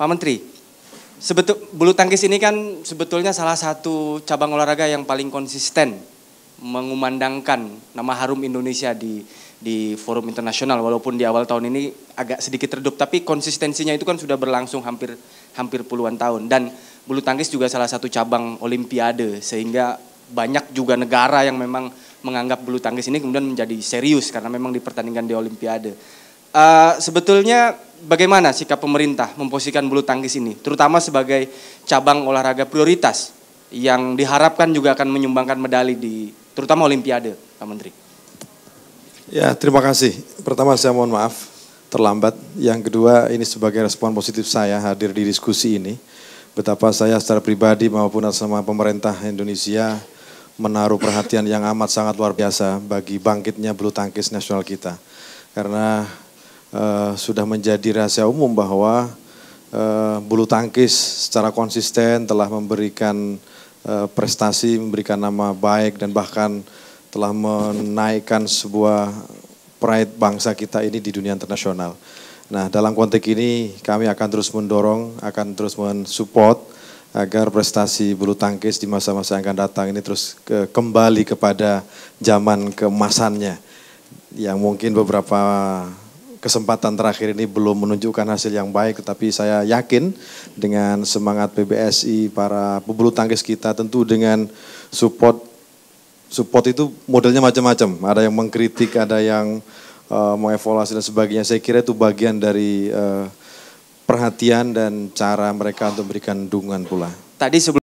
Pak Menteri, sebetul bulu tangkis ini kan sebetulnya salah satu cabang olahraga yang paling konsisten mengumandangkan nama harum Indonesia di di forum internasional walaupun di awal tahun ini agak sedikit redup tapi konsistensinya itu kan sudah berlangsung hampir hampir puluhan tahun dan bulu tangkis juga salah satu cabang olimpiade sehingga banyak juga negara yang memang menganggap bulu tangkis ini kemudian menjadi serius karena memang dipertandingkan di olimpiade. Uh, sebetulnya bagaimana sikap pemerintah memposisikan bulu tangkis ini, terutama sebagai cabang olahraga prioritas yang diharapkan juga akan menyumbangkan medali di terutama Olimpiade, Pak Menteri. Ya, terima kasih. Pertama saya mohon maaf terlambat. Yang kedua ini sebagai respon positif saya hadir di diskusi ini. Betapa saya secara pribadi maupun sama pemerintah Indonesia menaruh perhatian yang amat sangat luar biasa bagi bangkitnya bulu tangkis nasional kita. Karena uh, sudah menjadi rahasia umum bahwa uh, bulu tangkis secara konsisten telah memberikan uh, prestasi, memberikan nama baik dan bahkan telah menaikkan sebuah pride bangsa kita ini di dunia internasional. Nah, dalam konteks ini kami akan terus mendorong, akan terus mensupport agar prestasi bulu tangkis di masa-masa yang akan datang ini terus ke, kembali kepada zaman kemasannya, yang mungkin beberapa kesempatan terakhir ini belum menunjukkan hasil yang baik, tetapi saya yakin dengan semangat PBSI para pebulu tangkis kita tentu dengan support support itu modelnya macam-macam. Ada yang mengkritik, ada yang uh, mengevaluasi dan sebagainya. Saya kira itu bagian dari uh, perhatian dan cara mereka untuk memberikan dukungan pula. Tadi sebelum